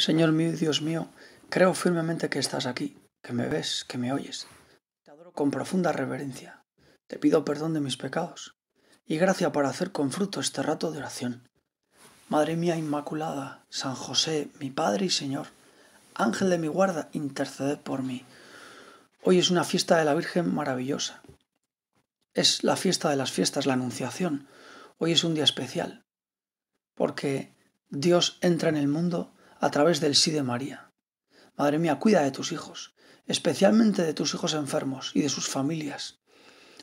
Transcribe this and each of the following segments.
Señor mío y Dios mío, creo firmemente que estás aquí, que me ves, que me oyes. Te adoro con profunda reverencia. Te pido perdón de mis pecados y gracia para hacer con fruto este rato de oración. Madre mía Inmaculada, San José, mi Padre y Señor, Ángel de mi guarda, interceded por mí. Hoy es una fiesta de la Virgen maravillosa. Es la fiesta de las fiestas, la Anunciación. Hoy es un día especial, porque Dios entra en el mundo a través del sí de María. Madre mía, cuida de tus hijos, especialmente de tus hijos enfermos y de sus familias.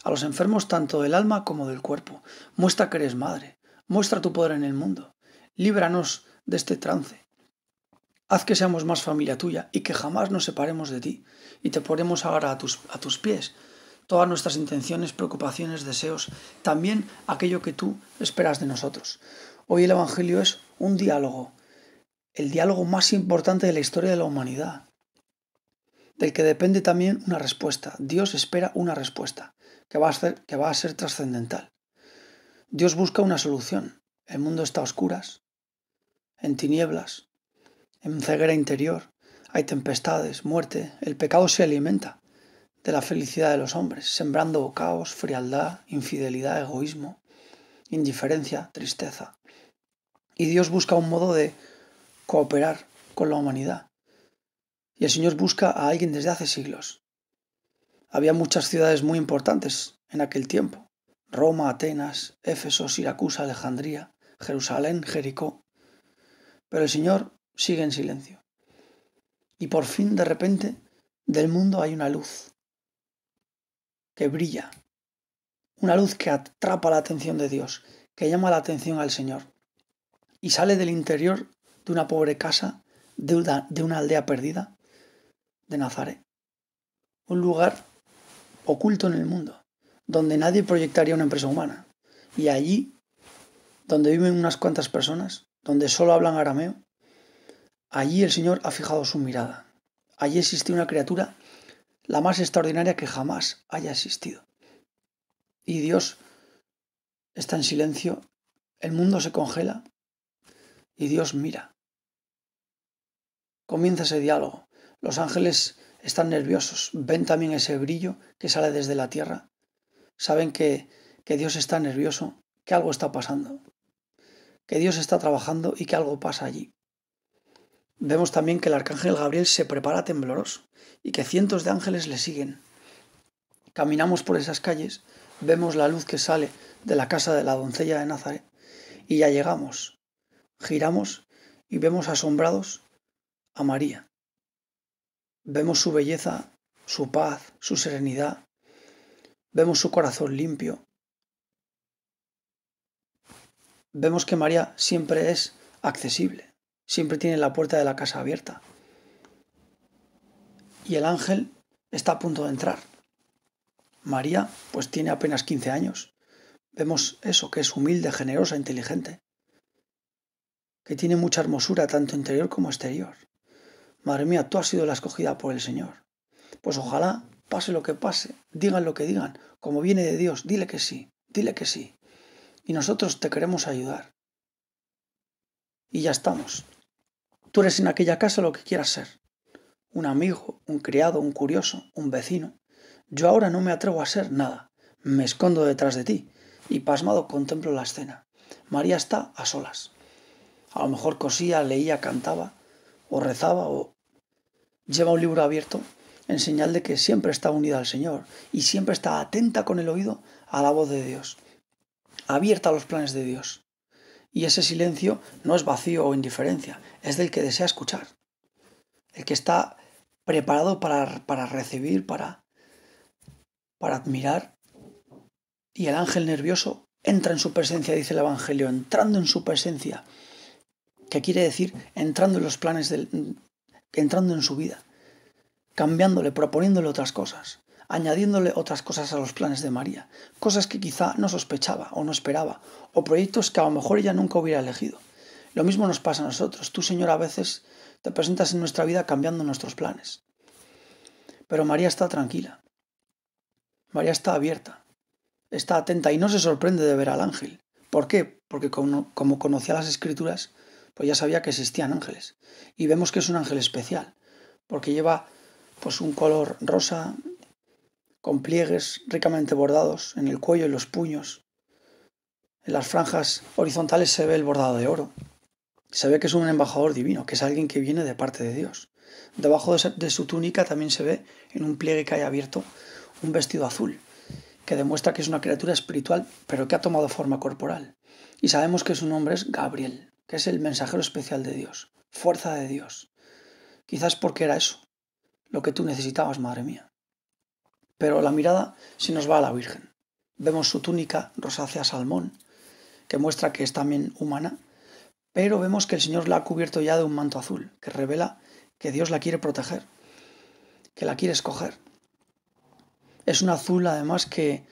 A los enfermos tanto del alma como del cuerpo. Muestra que eres madre, muestra tu poder en el mundo. Líbranos de este trance. Haz que seamos más familia tuya y que jamás nos separemos de ti. Y te ponemos ahora a tus, a tus pies todas nuestras intenciones, preocupaciones, deseos, también aquello que tú esperas de nosotros. Hoy el Evangelio es un diálogo el diálogo más importante de la historia de la humanidad, del que depende también una respuesta. Dios espera una respuesta que va a ser, que va a ser trascendental. Dios busca una solución. El mundo está a oscuras, en tinieblas, en ceguera interior, hay tempestades, muerte, el pecado se alimenta de la felicidad de los hombres, sembrando caos, frialdad, infidelidad, egoísmo, indiferencia, tristeza. Y Dios busca un modo de cooperar con la humanidad. Y el Señor busca a alguien desde hace siglos. Había muchas ciudades muy importantes en aquel tiempo. Roma, Atenas, Éfeso, Siracusa, Alejandría, Jerusalén, Jericó. Pero el Señor sigue en silencio. Y por fin, de repente, del mundo hay una luz que brilla. Una luz que atrapa la atención de Dios, que llama la atención al Señor. Y sale del interior de una pobre casa, de una, de una aldea perdida, de Nazaret. Un lugar oculto en el mundo, donde nadie proyectaría una empresa humana. Y allí, donde viven unas cuantas personas, donde solo hablan arameo, allí el Señor ha fijado su mirada. Allí existe una criatura la más extraordinaria que jamás haya existido. Y Dios está en silencio, el mundo se congela y Dios mira. Comienza ese diálogo. Los ángeles están nerviosos, ven también ese brillo que sale desde la tierra. Saben que, Dios está nervioso, que algo está pasando, que Dios está trabajando y que algo pasa allí. Vemos también que el arcángel Gabriel se prepara tembloroso y que cientos de ángeles le siguen. Caminamos por esas calles, vemos la luz que sale de la casa de la doncella de Nazaret y ya llegamos. Giramos y vemos asombrados a María. Vemos su belleza, su paz, su serenidad. Vemos su corazón limpio. Vemos que María siempre es accesible, siempre tiene la puerta de la casa abierta. Y el ángel está a punto de entrar. María, pues tiene apenas 15 años. Vemos eso, que es humilde, generosa, inteligente, que tiene mucha hermosura tanto interior como exterior. Madre mía, tú has sido la escogida por el Señor. Pues ojalá, pase lo que pase, digan lo que digan, como viene de Dios, dile que sí, dile que sí. Y nosotros te queremos ayudar. Y ya estamos. Tú eres en aquella casa lo que quieras ser. Un amigo, un criado, un curioso, un vecino. Yo ahora no me atrevo a ser nada. Me escondo detrás de ti y pasmado contemplo la escena. María está a solas. A lo mejor cosía, leía, cantaba, o rezaba, o, lleva un libro abierto en señal de que siempre está unida al Señor y siempre está atenta con el oído a la voz de Dios, abierta a los planes de Dios. Y ese silencio no es vacío o indiferencia, es del que desea escuchar, el que está preparado para, recibir, para, para admirar. Y el ángel nervioso entra en su presencia, dice el Evangelio, entrando en su presencia, ¿Qué quiere decir entrando en los planes del, entrando en su vida, cambiándole, proponiéndole otras cosas, añadiéndole otras cosas a los planes de María, cosas que quizá no sospechaba o no esperaba, o proyectos que a lo mejor ella nunca hubiera elegido. Lo mismo nos pasa a nosotros. Tú, Señor, a veces te presentas en nuestra vida cambiando nuestros planes. Pero María está tranquila. María está abierta. Está atenta y no se sorprende de ver al ángel. ¿Por qué? Porque como, como conocía las escrituras, pues ya sabía que existían ángeles. Y vemos que es un ángel especial, porque lleva pues un color rosa con pliegues ricamente bordados en el cuello y los puños. En las franjas horizontales se ve el bordado de oro. Se ve que es un embajador divino, que es alguien que viene de parte de Dios. Debajo de su túnica también se ve, en un pliegue que hay abierto, un vestido azul, que demuestra que es una criatura espiritual, pero que ha tomado forma corporal. Y sabemos que su nombre es Gabriel que es el mensajero especial de Dios, fuerza de Dios. Quizás porque era eso, lo que tú necesitabas, madre mía. Pero la mirada se nos va a la Virgen. Vemos su túnica rosácea salmón, que muestra que es también humana, pero vemos que el Señor la ha cubierto ya de un manto azul, que revela que Dios la quiere proteger, que la quiere escoger. Es un azul además que,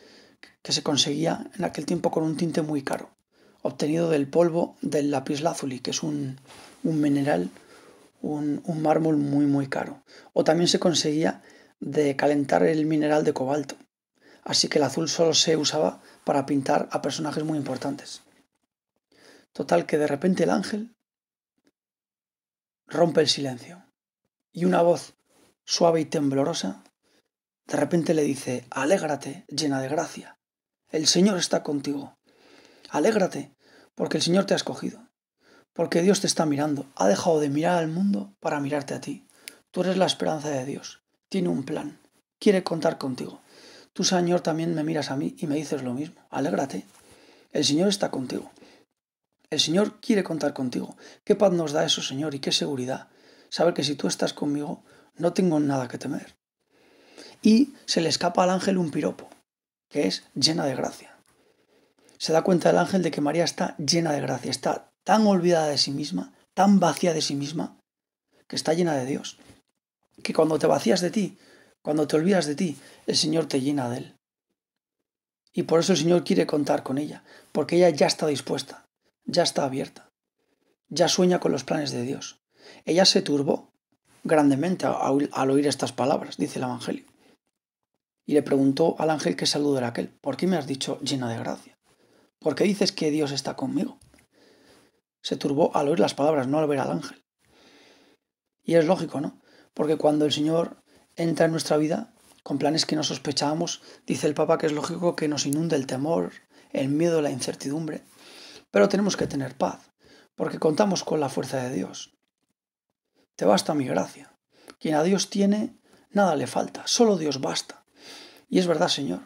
que se conseguía en aquel tiempo con un tinte muy caro obtenido del polvo del lazuli, que es un, mineral, un, un, mármol muy muy caro. O también se conseguía de calentar el mineral de cobalto. Así que el azul solo se usaba para pintar a personajes muy importantes. Total que de repente el ángel rompe el silencio y una voz suave y temblorosa de repente le dice, alégrate llena de gracia, el Señor está contigo, alégrate porque el Señor te ha escogido, porque Dios te está mirando, ha dejado de mirar al mundo para mirarte a ti. Tú eres la esperanza de Dios, tiene un plan, quiere contar contigo. Tú, Señor, también me miras a mí y me dices lo mismo. Alégrate, el Señor está contigo. El Señor quiere contar contigo. Qué paz nos da eso, Señor, y qué seguridad. Saber que si tú estás conmigo, no tengo nada que temer. Y se le escapa al ángel un piropo, que es llena de gracia se da cuenta el ángel de que María está llena de gracia, está tan olvidada de sí misma, tan vacía de sí misma, que está llena de Dios. Que cuando te vacías de ti, cuando te olvidas de ti, el Señor te llena de Él. Y por eso el Señor quiere contar con ella, porque ella ya está dispuesta, ya está abierta, ya sueña con los planes de Dios. Ella se turbó grandemente al oír estas palabras, dice el Evangelio. Y le preguntó al ángel qué saludo era aquel, ¿por qué me has dicho llena de gracia? Porque dices que Dios está conmigo? Se turbó al oír las palabras, no al ver al ángel. Y es lógico, ¿no? Porque cuando el Señor entra en nuestra vida, con planes que no sospechábamos, dice el Papa que es lógico que nos inunde el temor, el miedo, la incertidumbre. Pero tenemos que tener paz, porque contamos con la fuerza de Dios. Te basta mi gracia. Quien a Dios tiene, nada le falta, solo Dios basta. Y es verdad, Señor,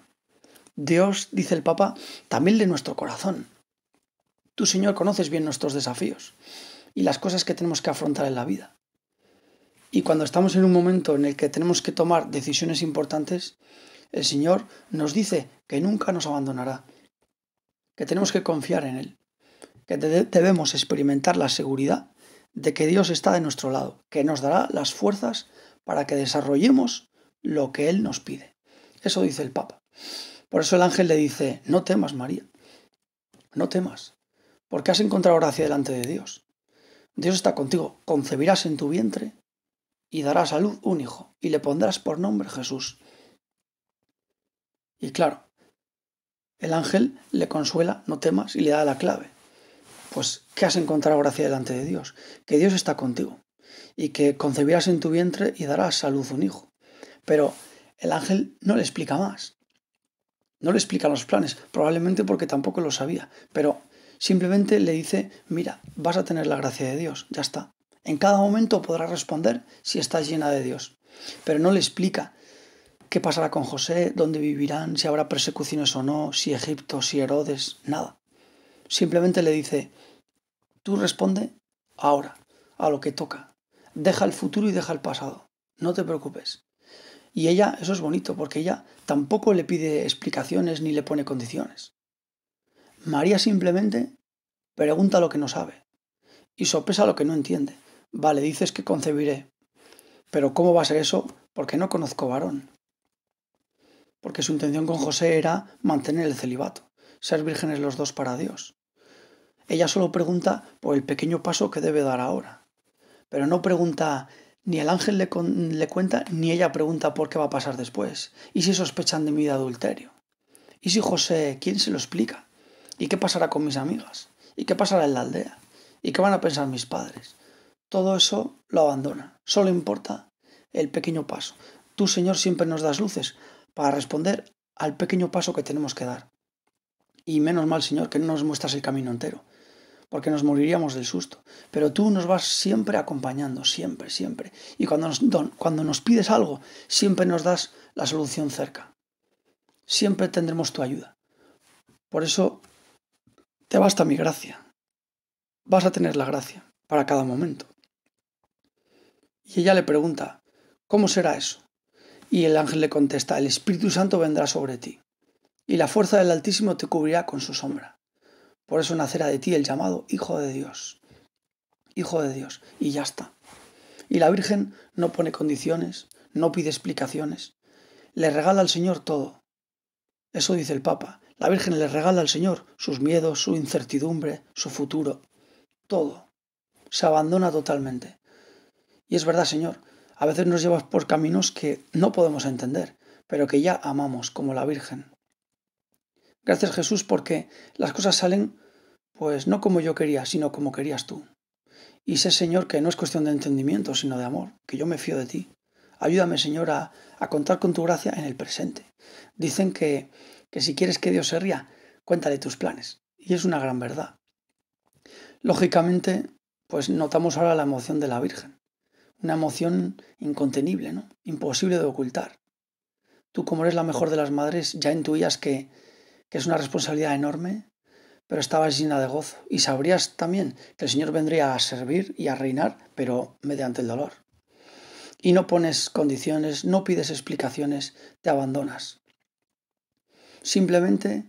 Dios, dice el Papa, también de nuestro corazón. Tú, Señor, conoces bien nuestros desafíos y las cosas que tenemos que afrontar en la vida. Y cuando estamos en un momento en el que tenemos que tomar decisiones importantes, el Señor nos dice que nunca nos abandonará, que tenemos que confiar en Él, que debemos experimentar la seguridad de que Dios está de nuestro lado, que nos dará las fuerzas para que desarrollemos lo que Él nos pide. Eso dice el Papa. Por eso el ángel le dice, no temas, María, no temas, porque has encontrado gracia delante de Dios. Dios está contigo, concebirás en tu vientre y darás a luz un hijo, y le pondrás por nombre Jesús. Y claro, el ángel le consuela, no temas, y le da la clave. Pues que has encontrado gracia delante de Dios, que Dios está contigo, y que concebirás en tu vientre y darás a luz un hijo. Pero el ángel no le explica más. No le explica los planes, probablemente porque tampoco lo sabía, pero simplemente le dice, mira, vas a tener la gracia de Dios, ya está. En cada momento podrás responder si estás llena de Dios. Pero no le explica qué pasará con José, dónde vivirán, si habrá persecuciones o no, si Egipto, si Herodes, nada. Simplemente le dice, tú responde ahora, a lo que toca. Deja el futuro y deja el pasado. No te preocupes. Y ella, eso es bonito, porque ella tampoco le pide explicaciones ni le pone condiciones. María simplemente pregunta lo que no sabe y sopesa lo que no entiende. Vale, dices que concebiré, pero ¿cómo va a ser eso? Porque no conozco varón. Porque su intención con José era mantener el celibato, ser vírgenes los dos para Dios. Ella solo pregunta por el pequeño paso que debe dar ahora, pero no pregunta ni el ángel le, le cuenta, ni ella pregunta por qué va a pasar después. ¿Y si sospechan de mi de adulterio? ¿Y si José, quién se lo explica? ¿Y qué pasará con mis amigas? ¿Y qué pasará en la aldea? ¿Y qué van a pensar mis padres? Todo eso lo abandona. Solo importa el pequeño paso. Tú, Señor, siempre nos das luces para responder al pequeño paso que tenemos que dar. Y menos mal, Señor, que no nos muestras el camino entero, porque nos moriríamos del susto. Pero tú nos vas siempre acompañando, siempre, siempre. Y cuando nos, cuando nos pides algo, siempre nos das la solución cerca. Siempre tendremos tu ayuda. Por eso te basta mi gracia. Vas a tener la gracia para cada momento. Y ella le pregunta, ¿cómo será eso? Y el ángel le contesta, el Espíritu Santo vendrá sobre ti, y la fuerza del Altísimo te cubrirá con su sombra. Por eso nacerá de ti el llamado Hijo de Dios. Hijo de Dios. Y ya está. Y la Virgen no pone condiciones, no pide explicaciones. Le regala al Señor todo. Eso dice el Papa. La Virgen le regala al Señor sus miedos, su incertidumbre, su futuro. Todo. Se abandona totalmente. Y es verdad, Señor, a veces nos llevas por caminos que no podemos entender, pero que ya amamos como la Virgen. Gracias Jesús porque las cosas salen pues no como yo quería, sino como querías tú. Y sé Señor que no es cuestión de entendimiento, sino de amor, que yo me fío de ti. Ayúdame Señor a, contar con tu gracia en el presente. Dicen que, que si quieres que Dios se ría, cuéntale tus planes. Y es una gran verdad. Lógicamente, pues notamos ahora la emoción de la Virgen. Una emoción incontenible, ¿no? Imposible de ocultar. Tú, como eres la mejor de las madres, ya intuías que, que es una responsabilidad enorme, pero estabas llena de gozo y sabrías también que el Señor vendría a servir y a reinar, pero mediante el dolor. Y no pones condiciones, no pides explicaciones, te abandonas. Simplemente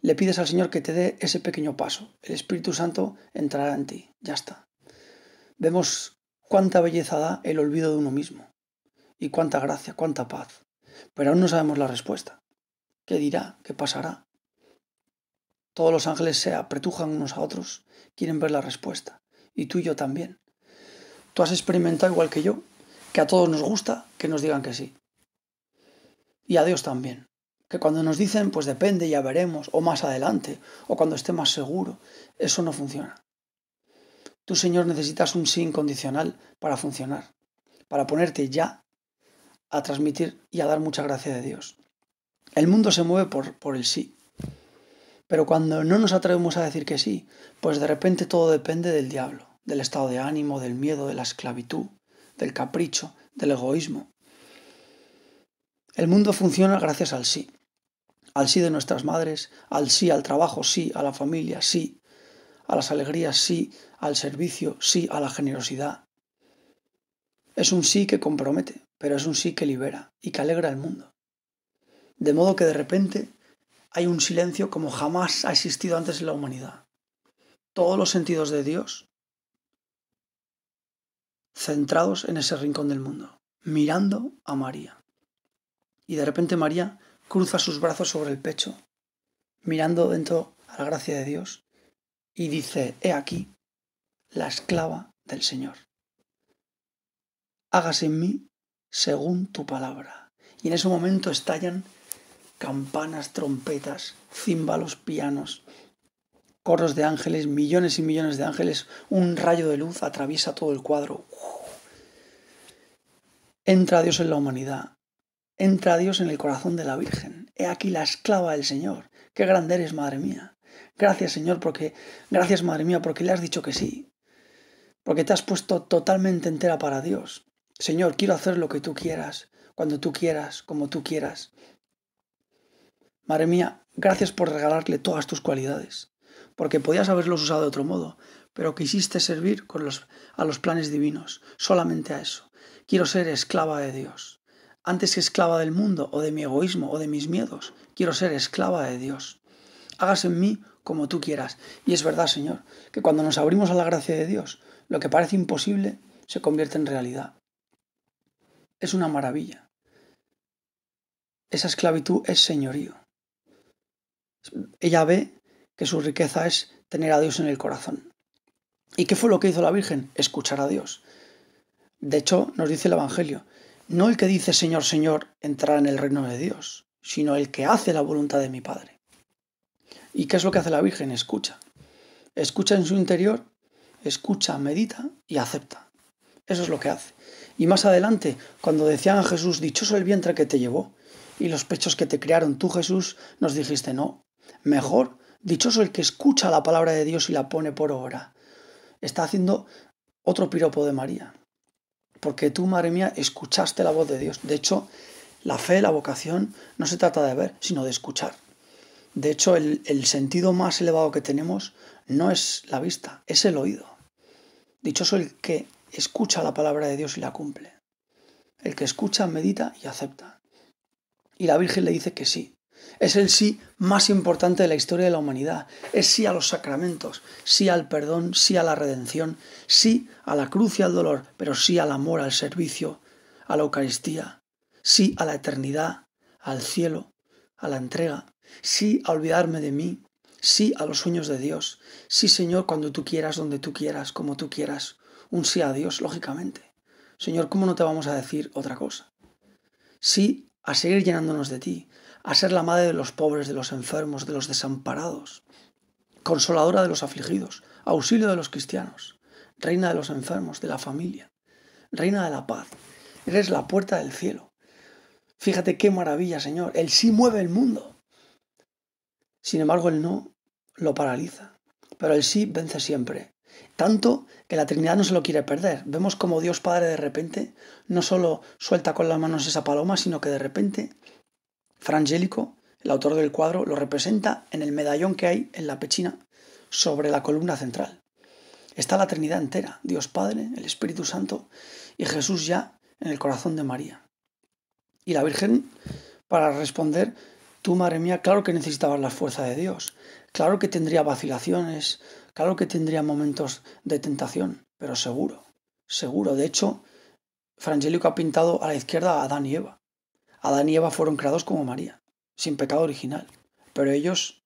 le pides al Señor que te dé ese pequeño paso. El Espíritu Santo entrará en ti, ya está. Vemos cuánta belleza da el olvido de uno mismo y cuánta gracia, cuánta paz. Pero aún no sabemos la respuesta. ¿Qué dirá? ¿Qué pasará? Todos los ángeles se apretujan unos a otros, quieren ver la respuesta. Y tú y yo también. Tú has experimentado igual que yo, que a todos nos gusta que nos digan que sí. Y a Dios también. Que cuando nos dicen, pues depende, ya veremos, o más adelante, o cuando esté más seguro, eso no funciona. Tú, Señor, necesitas un sí incondicional para funcionar, para ponerte ya a transmitir y a dar mucha gracia de Dios. El mundo se mueve por, por el sí, pero cuando no nos atrevemos a decir que sí, pues de repente todo depende del diablo, del estado de ánimo, del miedo, de la esclavitud, del capricho, del egoísmo. El mundo funciona gracias al sí. Al sí de nuestras madres, al sí al trabajo, sí a la familia, sí a las alegrías, sí al servicio, sí a la generosidad. Es un sí que compromete, pero es un sí que libera y que alegra el mundo. De modo que de repente hay un silencio como jamás ha existido antes en la humanidad. Todos los sentidos de Dios centrados en ese rincón del mundo, mirando a María. Y de repente María cruza sus brazos sobre el pecho, mirando dentro a la gracia de Dios, y dice, he aquí, la esclava del Señor. Hágase en mí según tu palabra. Y en ese momento estallan campanas, trompetas, címbalos, pianos, coros de ángeles, millones y millones de ángeles, un rayo de luz atraviesa todo el cuadro. Entra Dios en la humanidad, entra Dios en el corazón de la Virgen. He aquí la esclava del Señor. Qué grande eres, madre mía. Gracias, Señor, porque gracias, madre mía, porque le has dicho que sí. Porque te has puesto totalmente entera para Dios. Señor, quiero hacer lo que tú quieras, cuando tú quieras, como tú quieras. Madre mía, gracias por regalarle todas tus cualidades, porque podías haberlos usado de otro modo, pero quisiste servir a los planes divinos, solamente a eso. Quiero ser esclava de Dios. Antes que esclava del mundo, o de mi egoísmo, o de mis miedos, quiero ser esclava de Dios. Hagas en mí como tú quieras. Y es verdad, Señor, que cuando nos abrimos a la gracia de Dios, lo que parece imposible se convierte en realidad. Es una maravilla. Esa esclavitud es señorío. Ella ve que su riqueza es tener a Dios en el corazón. ¿Y qué fue lo que hizo la Virgen? Escuchar a Dios. De hecho, nos dice el Evangelio, no el que dice Señor, Señor, entrará en el reino de Dios, sino el que hace la voluntad de mi Padre. ¿Y qué es lo que hace la Virgen? Escucha. Escucha en su interior, escucha, medita y acepta. Eso es lo que hace. Y más adelante, cuando decían a Jesús, dichoso el vientre que te llevó y los pechos que te crearon, tú Jesús, nos dijiste, no, Mejor, dichoso el que escucha la palabra de Dios y la pone por obra. Está haciendo otro piropo de María. Porque tú, madre mía, escuchaste la voz de Dios. De hecho, la fe, la vocación, no se trata de ver, sino de escuchar. De hecho, el, el sentido más elevado que tenemos no es la vista, es el oído. Dichoso el que escucha la palabra de Dios y la cumple. El que escucha, medita y acepta. Y la Virgen le dice que sí, es el sí más importante de la historia de la humanidad. Es sí a los sacramentos, sí al perdón, sí a la redención, sí a la cruz y al dolor, pero sí al amor, al servicio, a la Eucaristía, sí a la eternidad, al cielo, a la entrega, sí a olvidarme de mí, sí a los sueños de Dios, sí Señor cuando tú quieras, donde tú quieras, como tú quieras, un sí a Dios, lógicamente. Señor, ¿cómo no te vamos a decir otra cosa? Sí a seguir llenándonos de ti, a ser la madre de los pobres, de los enfermos, de los desamparados, consoladora de los afligidos, auxilio de los cristianos, reina de los enfermos, de la familia, reina de la paz. Eres la puerta del cielo. Fíjate qué maravilla, Señor. El sí mueve el mundo. Sin embargo, el no lo paraliza. Pero el sí vence siempre. Tanto que la Trinidad no se lo quiere perder. Vemos como Dios Padre de repente no solo suelta con las manos esa paloma, sino que de repente Frangélico, el autor del cuadro, lo representa en el medallón que hay en la pechina sobre la columna central. Está la Trinidad entera, Dios Padre, el Espíritu Santo y Jesús ya en el corazón de María. Y la Virgen, para responder, tú, madre mía, claro que necesitabas la fuerza de Dios, claro que tendría vacilaciones, claro que tendría momentos de tentación, pero seguro, seguro. De hecho, Frangélico ha pintado a la izquierda a Adán y Eva. Adán y Eva fueron creados como María, sin pecado original, pero ellos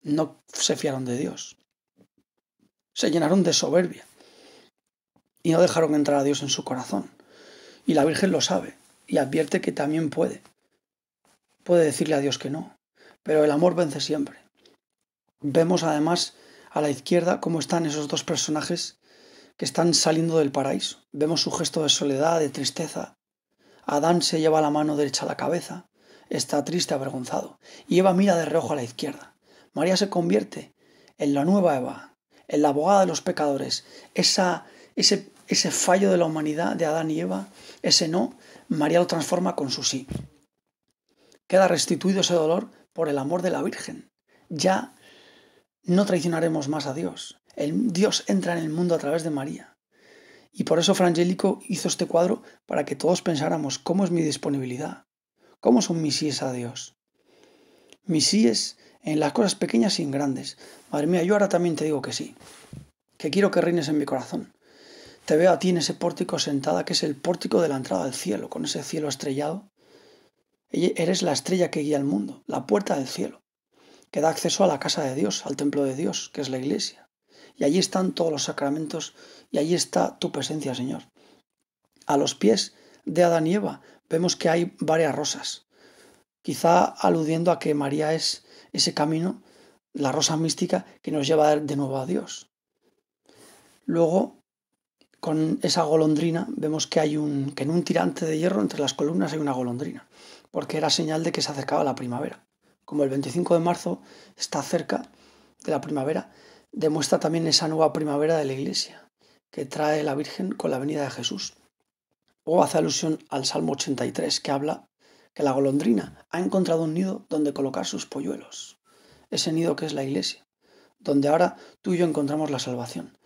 no se fiaron de Dios. Se llenaron de soberbia y no dejaron entrar a Dios en su corazón. Y la Virgen lo sabe y advierte que también puede. Puede decirle a Dios que no, pero el amor vence siempre. Vemos además a la izquierda cómo están esos dos personajes que están saliendo del paraíso. Vemos su gesto de soledad, de tristeza, Adán se lleva la mano derecha a la cabeza, está triste, avergonzado, y Eva mira de reojo a la izquierda. María se convierte en la nueva Eva, en la abogada de los pecadores. Esa, ese, ese fallo de la humanidad de Adán y Eva, ese no, María lo transforma con su sí. Queda restituido ese dolor por el amor de la Virgen. Ya no traicionaremos más a Dios. El, Dios entra en el mundo a través de María. Y por eso Frangélico hizo este cuadro para que todos pensáramos cómo es mi disponibilidad, cómo son mis síes a Dios. Mis síes en las cosas pequeñas y en grandes. Madre mía, yo ahora también te digo que sí, que quiero que reines en mi corazón. Te veo a ti en ese pórtico sentada que es el pórtico de la entrada al cielo, con ese cielo estrellado. Eres la estrella que guía al mundo, la puerta del cielo, que da acceso a la casa de Dios, al templo de Dios, que es la iglesia y allí están todos los sacramentos y allí está tu presencia, Señor. A los pies de Adán y Eva vemos que hay varias rosas, quizá aludiendo a que María es ese camino, la rosa mística que nos lleva de nuevo a Dios. Luego, con esa golondrina, vemos que hay un que en un tirante de hierro entre las columnas hay una golondrina, porque era señal de que se acercaba la primavera. Como el 25 de marzo está cerca de la primavera, demuestra también esa nueva primavera de la Iglesia que trae la Virgen con la venida de Jesús. O hace alusión al Salmo 83 que habla que la golondrina ha encontrado un nido donde colocar sus polluelos. Ese nido que es la Iglesia, donde ahora tú y yo encontramos la salvación.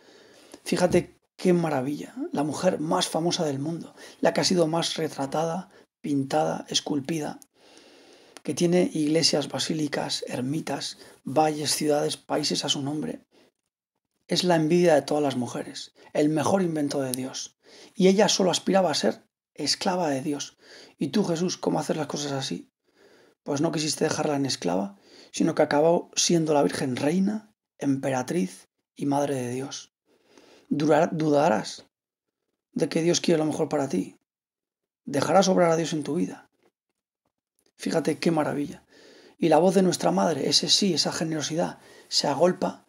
Fíjate qué maravilla, la mujer más famosa del mundo, la que ha sido más retratada, pintada, esculpida, que tiene iglesias, basílicas, ermitas, valles, ciudades, países a su nombre, es la envidia de todas las mujeres, el mejor invento de Dios. Y ella solo aspiraba a ser esclava de Dios. ¿Y tú, Jesús, cómo haces las cosas así? Pues no quisiste dejarla en esclava, sino que acabó siendo la Virgen reina, emperatriz y madre de Dios. dudarás de que Dios quiere lo mejor para ti. Dejarás obrar a Dios en tu vida. Fíjate qué maravilla. Y la voz de nuestra madre, ese sí, esa generosidad, se agolpa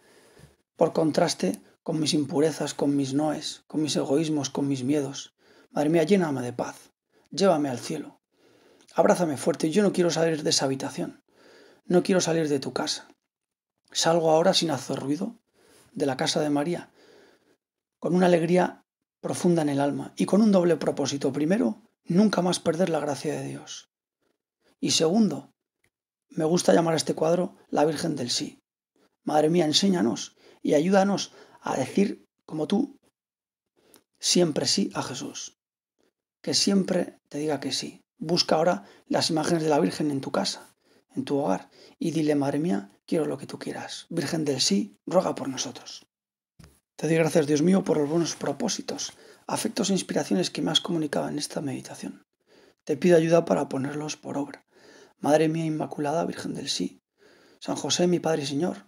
por contraste, con mis impurezas, con mis noes, con mis egoísmos, con mis miedos. Madre mía, lléname de paz. Llévame al cielo. Abrázame fuerte. Yo no quiero salir de esa habitación. No quiero salir de tu casa. Salgo ahora sin hacer ruido de la casa de María, con una alegría profunda en el alma y con un doble propósito. Primero, nunca más perder la gracia de Dios. Y segundo, me gusta llamar a este cuadro la Virgen del Sí. Madre mía, enséñanos y ayúdanos a decir, como tú, siempre sí a Jesús. Que siempre te diga que sí. Busca ahora las imágenes de la Virgen en tu casa, en tu hogar, y dile, Madre mía, quiero lo que tú quieras. Virgen del sí, ruega por nosotros. Te doy gracias, Dios mío, por los buenos propósitos, afectos e inspiraciones que me has comunicado en esta meditación. Te pido ayuda para ponerlos por obra. Madre mía Inmaculada, Virgen del Sí, San José, mi Padre y Señor,